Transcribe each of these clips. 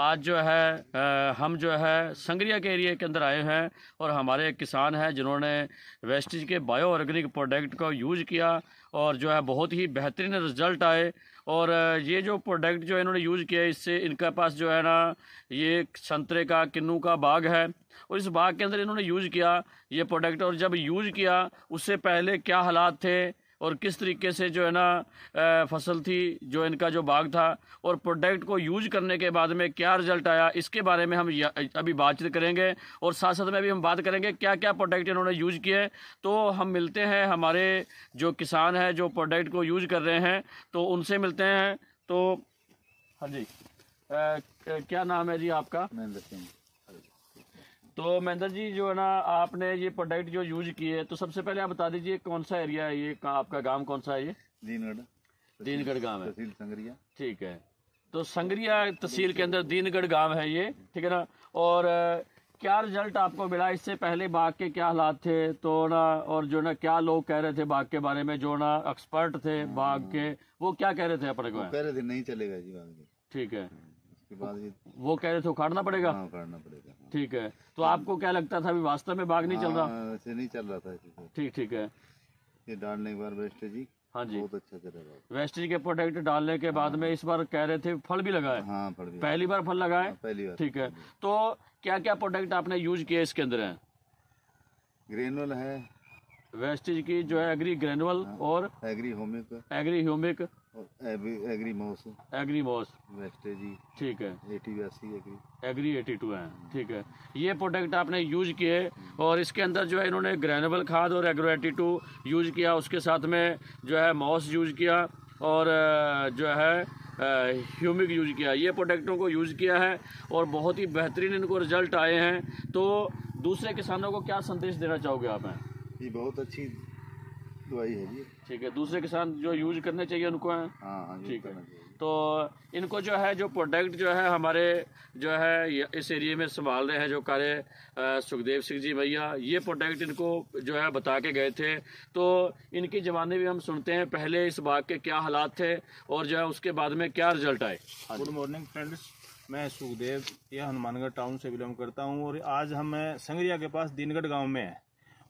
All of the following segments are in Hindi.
आज जो है आ, हम जो है संगरिया के एरिया के अंदर आए हैं और हमारे एक किसान हैं जिन्होंने वेस्टिज के बायो ऑर्गेनिक प्रोडक्ट को यूज़ किया और जो है बहुत ही बेहतरीन रिजल्ट आए और ये जो प्रोडक्ट जो इन्होंने यूज़ किया इससे इनके पास जो है ना ये संतरे का किन्नू का बाग है और इस बाग के अंदर इन्होंने यूज़ किया ये प्रोडक्ट और जब यूज़ किया उससे पहले क्या हालात थे और किस तरीके से जो है ना फसल थी जो इनका जो बाग था और प्रोडक्ट को यूज करने के बाद में क्या रिजल्ट आया इसके बारे में हम अभी बातचीत करेंगे और साथ साथ में अभी हम बात करेंगे क्या क्या प्रोडक्ट इन्होंने यूज किए तो हम मिलते हैं हमारे जो किसान हैं जो प्रोडक्ट को यूज कर रहे हैं तो उनसे मिलते हैं तो हाँ जी आ, क्या नाम है जी आपका महेंद्र सिंह तो महेंद्र जी जो है ना आपने ये प्रोडक्ट जो यूज किए है तो सबसे पहले आप बता दीजिए कौन सा एरिया है ये आपका गांव कौन सा है ये दीनगढ़ दीनगढ़ गांव है तहसील संगरिया ठीक है तो संगरिया तहसील के अंदर दीनगढ़ गांव है ये ठीक है ना और क्या रिजल्ट आपको मिला इससे पहले बाघ के क्या हालात थे तो ना और जो ना क्या लोग कह रहे थे बाघ के बारे में जो ना एक्सपर्ट थे बाघ के वो क्या कह रहे थे अपने को कह रहे थे नहीं चलेगा जी बाघ ठीक है उसके बाद वो कह रहे थे उखाड़ना पड़ेगा हाँ, उखाड़ना पड़ेगा ठीक है तो आपको क्या लगता था अभी वास्तव में बाघ नहीं चल रहा हाँ, ऐसे नहीं चल रहा था तो। ठीक ठीक है ये डालने के बाद वेस्ट जी हाँ जी बहुत अच्छा चलेगा वेस्ट जी के प्रोडक्ट डालने के बाद में हाँ। इस बार कह रहे थे फल भी लगाए हाँ, फल भी पहली बार फल लगाए पहली बार ठीक है तो क्या क्या प्रोडक्ट आपने यूज किया इसके अंदर है ग्रेनुअल है वेस्टेज की जो है एग्री ग्रेनुअल और एग्री होमिक एग्री होमिक ठीक है hmm. ठीक है ये प्रोडक्ट आपने यूज किए hmm. और इसके अंदर जो है इन्होंने ग्रेनेबल खाद और एग्रो एटी टू यूज किया उसके साथ में जो है मॉस यूज किया और जो है ह्यूमिक यूज किया ये प्रोडक्टों को यूज किया है और बहुत ही बेहतरीन इनको रिजल्ट आए हैं तो दूसरे किसानों को क्या संदेश देना चाहोगे आप हैं ये बहुत अच्छी दवाई है जी ठीक है दूसरे किसान जो यूज करने चाहिए उनको है हाँ, हाँ ठीक है तो इनको जो है जो प्रोडक्ट जो है हमारे जो है इस एरिए में संभाल रहे हैं जो कार्य सुखदेव सिंह जी भैया ये प्रोडक्ट इनको जो है बता के गए थे तो इनकी जमाने भी हम सुनते हैं पहले इस बाग के क्या हालात थे और जो है उसके बाद में क्या रिजल्ट आए गुड मॉर्निंग फ्रेंड्स मैं सुखदेव यह हनुमानगढ़ टाउन से बिलोंग करता हूँ और आज हम संगरिया के पास दीनगढ़ गाँव में है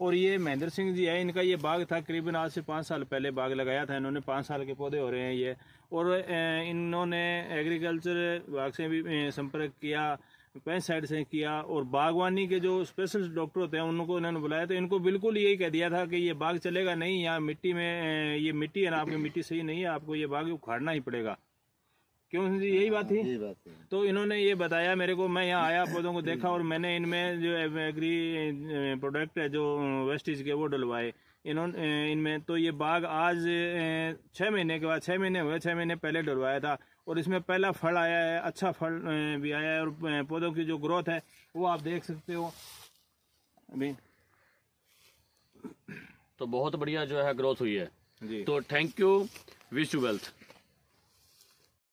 और ये महेंद्र सिंह जी है इनका ये बाग था करीबन आज से पाँच साल पहले बाग लगाया था इन्होंने पाँच साल के पौधे हो रहे हैं ये और इन्होंने एग्रीकल्चर विभाग से भी संपर्क किया पैंस साइड से किया और बागवानी के जो स्पेशल डॉक्टर होते हैं उनको इन्होंने बुलाया तो इनको बिल्कुल यही कह दिया था कि ये बाग चलेगा नहीं यहाँ मिट्टी में ये मिट्टी है ना आपकी मिट्टी सही नहीं है आपको ये बाग उखाड़ना ही पड़ेगा क्यों यही बात हाँ, थी यही बात थी तो इन्होंने ये बताया मेरे को मैं यहाँ आया पौधों को देखा और मैंने इनमें जो एग्री प्रोडक्ट है जो वेस्टिज के वो डलवाए इन्होंने इनमें तो ये बाग आज छः महीने के बाद छः महीने हुए छः महीने पहले डलवाया था और इसमें पहला फल आया है अच्छा फल भी आया है और पौधों की जो ग्रोथ है वो आप देख सकते हो अभी तो बहुत बढ़िया जो है ग्रोथ हुई है जी तो thank you wish you wealth